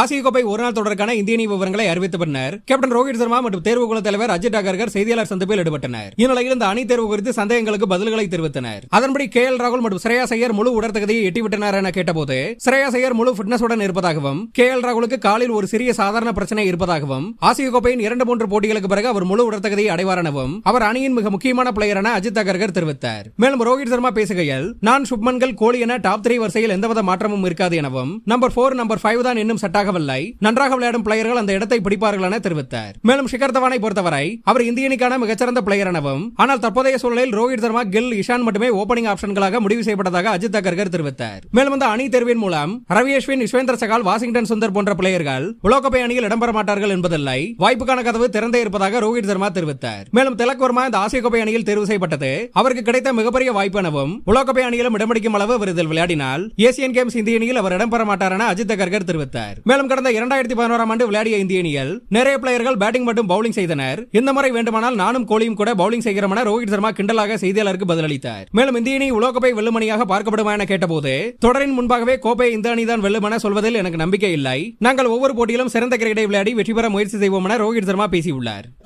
ஆசிய கோப்பை நாள் தொடருக்கான இந்திய அணி விவரங்களை அறிவித்த பின்னர் கேப்டன் ரோஹித் சர்மா மற்றும் தேர்வு குழு தலைவர் அஜித் அகர்கர் செய்தியாளர் சந்திப்பில் ஈடுபட்டனர் இந்நிலையில் இந்த அணி தேர்வு குறித்து சந்தேகங்களுக்கு பதில்களை தெரிவித்தனர் அதன்படி கே எல் ராகுல் மற்றும் சிரேயா ஐயர் முழு உடற்தகுதியை எட்டிவிட்டனர் என கேட்டபோது சிரேயா ஐயர் முழு பிட்னஸுடன் இருப்பதாகவும் கே எல் ராகுலுக்கு காலில் ஒரு சிறிய சாதாரண பிரச்சனை இருப்பதாகவும் ஆசிய கோப்பையின் இரண்டு மூன்று போட்டிகளுக்கு பிறகு அவர் முழு உடற்தகுதியை அடைவார் எனவும் அவர் அணியின் மிக முக்கியமான பிளேயரான அஜித் அகர்கர் தெரிவித்தார் மேலும் ரோஹித் சர்மா பேசுகையில் நான் சுப்மன்கள் கோலி என டாப் த்ரீ வரிசையில் எந்தவித மாற்றமும் இருக்காது எனவும் நம்பர் போர் நம்பர் ஃபைவ் தான் இன்னும் சட்டா தவறாகவில்லை நன்றாக விளையாடும் பிளேயர்கள் அந்த இடத்தை பிடிப்பார்கள் என தெரிவித்தார் மேலும் சிகர் தவானை பொறுத்தவரை அவர் இந்திய அணிக்கான மிகச்சிறந்த பிளேயர் எனவும் ஆனால் தற்போதைய சூழலில் ரோஹித் சர்மா கில் இஷான் மட்டுமே ஓபனிங் ஆப்ஷன்களாக முடிவு செய்யப்பட்டதாக அஜித் தகர்கர் தெரிவித்தார் மேலும் அந்த அணி தேர்வின் மூலம் ரவி அஸ்வின் யுஸ்வேந்தர் சகால் வாஷிங்டன் சுந்தர் போன்ற பிளேயர்கள் உலகப்பை அணியில் இடம்பெற மாட்டார்கள் என்பதில்லை வாய்ப்புக்கான கதவு திறந்தே இருப்பதாக ரோஹித் சர்மா தெரிவித்தார் மேலும் திலக் வர்மா இந்த ஆசிய கோப்பை அணியில் தேர்வு செய்யப்பட்டது அவருக்கு கிடைத்த மிகப்பெரிய வாய்ப்பு எனவும் உலகப்பை அணியிலும் இடமடிக்கும் அளவு விருதில் விளையாடினால் ஏசியன் கேம்ஸ் இந்திய அணியில் அவர் இடம்பெற மாட்டார் என அஜித் தகர்கர் தெரிவித்தார் மேலும் கடந்த இரண்டாயிரத்தி பதினோராம் ஆண்டு விளையாடிய இந்திய அணியில் நிறைய பிளேயர்கள் பேட்டிங் மற்றும் பவுலிங் செய்தனர் இந்த முறை வேண்டுமானால் நானும் கோலியும் கூட பவுலிங் செய்கிறோம் என ரோஹித் சர்மா கிண்டலாக செய்தியாளருக்கு பதிலளித்தார் மேலும் இந்திய அணி உலகப்பை வெல்லும் பார்க்கப்படுமா என கேட்டபோது தொடரின் முன்பாகவே கோப்பை இந்த அணிதான் வெல்லும் என சொல்வதில் எனக்கு நம்பிக்கை இல்லை நாங்கள் ஒவ்வொரு போட்டியிலும் சிறந்த கிரிக்கெட்டை விளையாடி வெற்றி பெற முயற்சி செய்வோம் என ரோஹித் சர்மா பேசியுள்ளார்